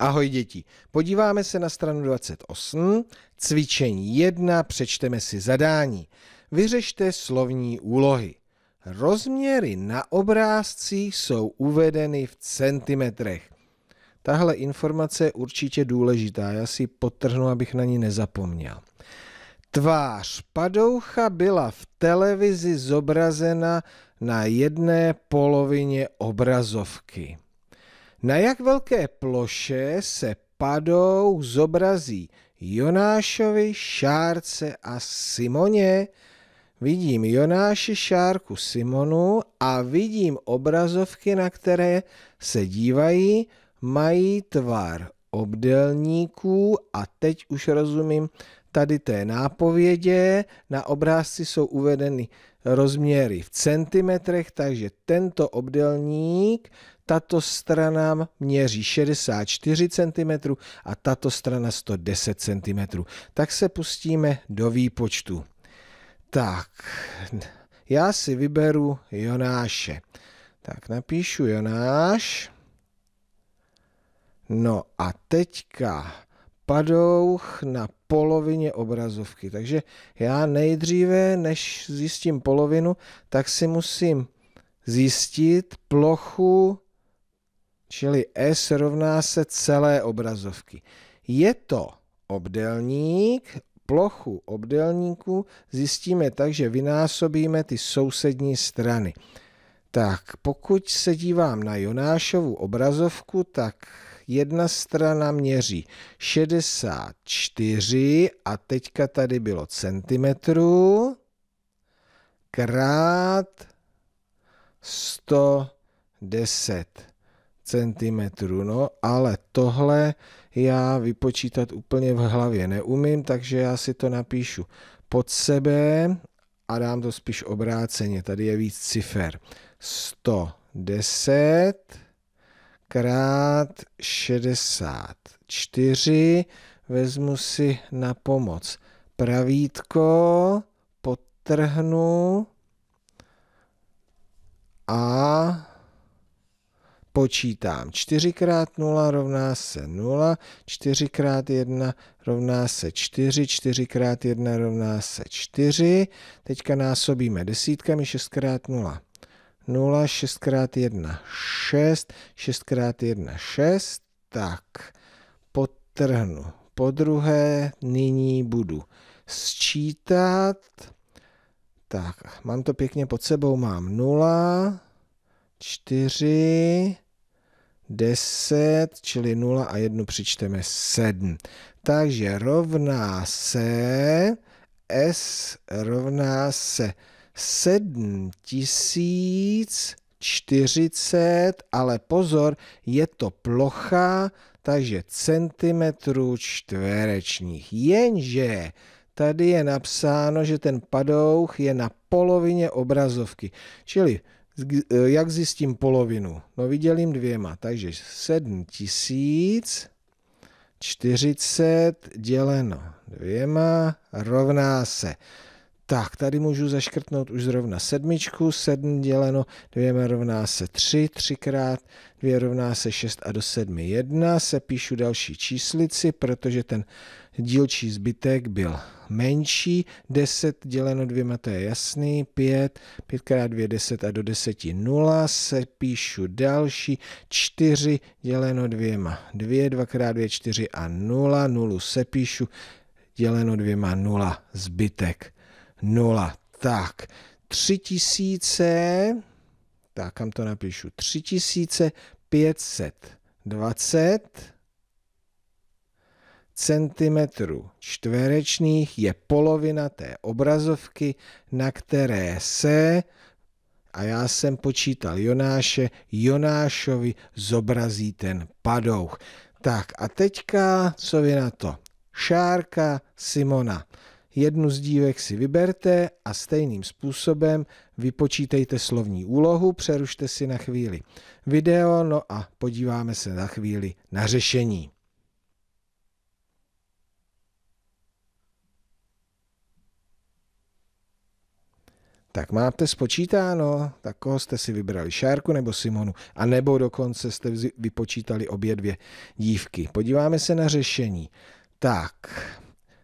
Ahoj děti, podíváme se na stranu 28, cvičení 1, přečteme si zadání. Vyřešte slovní úlohy. Rozměry na obrázcích jsou uvedeny v centimetrech. Tahle informace je určitě důležitá, já si potrhnu, abych na ní nezapomněl. Tvář padoucha byla v televizi zobrazena na jedné polovině obrazovky. Na jak velké ploše se padou zobrazí Jonášovi, Šárce a Simoně? Vidím Jonáši, Šárku, Simonu a vidím obrazovky, na které se dívají, mají tvar obdelníků a teď už rozumím tady té nápovědě. Na obrázci jsou uvedeny rozměry v centimetrech, takže tento obdelník tato strana měří 64 cm a tato strana 110 cm. Tak se pustíme do výpočtu. Tak, já si vyberu Jonáše. Tak napíšu Jonáš. No a teďka padouch na polovině obrazovky. Takže já nejdříve, než zjistím polovinu, tak si musím zjistit plochu Čili S rovná se celé obrazovky. Je to obdelník, plochu obdelníku zjistíme tak, že vynásobíme ty sousední strany. Tak pokud se dívám na Jonášovu obrazovku, tak jedna strana měří 64 a teďka tady bylo centimetrů krát 110 centimetrů. No, ale tohle já vypočítat úplně v hlavě neumím, takže já si to napíšu pod sebe a dám to spíš obráceně. Tady je víc cifer. 110 krát 64 vezmu si na pomoc pravítko, potrhnu a počítám. 4 krát 0 rovná se 0, 4 krát 1 rovná se 4, 4 krát 1 rovná se 4. Teďka násobíme desítkami 6 krát 0. 0, 6 krát 1, 6, 6 krát 1, 6. Tak, potrhnu. Po druhé, nyní budu sčítat. Tak, mám to pěkně pod sebou, mám 0, 4, 10, čili 0 a 1 přičteme 7. Takže rovná se S rovná se 7040, ale pozor, je to plocha, takže centimetrů čtverečních. Jenže tady je napsáno, že ten padouch je na polovině obrazovky, čili Eh, jak zjistím polovinu? No vydělím dvěma, takže 7 40 děleno dvěma rovná se tak, tady můžu zaškrtnout už zrovna sedmičku, sedm děleno, dvěma rovná se tři, třikrát, dvě rovná se šest a do sedmi jedna, se píšu další číslici, protože ten dílčí zbytek byl menší, deset děleno dvěma, to je jasný, pět, pětkrát dvě, deset a do deseti nula, se píšu další, čtyři děleno dvěma, dvě, dvakrát dvě, čtyři a nula, nulu se píšu, děleno dvěma, nula, zbytek nula. Tak, 3000, tak kam to napíšu, 3520 centimetrů čtverečných je polovina té obrazovky, na které se, a já jsem počítal Jonáše, Jonášovi zobrazí ten padouch. Tak a teďka, co vy na to? Šárka Simona. Jednu z dívek si vyberte a stejným způsobem vypočítejte slovní úlohu, přerušte si na chvíli video, no a podíváme se na chvíli na řešení. Tak máte spočítáno, tak koho jste si vybrali, Šárku nebo Simonu, a nebo dokonce jste vypočítali obě dvě dívky. Podíváme se na řešení. Tak,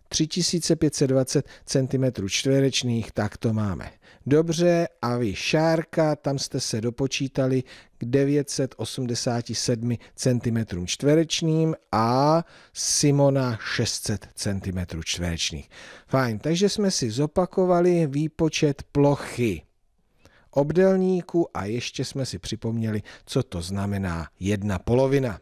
3520 cm čtverečných, tak to máme. Dobře, a vy Šárka, tam jste se dopočítali k 987 cm čtverečným a Simona 600 cm čtverečných. Fajn, takže jsme si zopakovali výpočet plochy obdelníku a ještě jsme si připomněli, co to znamená jedna polovina.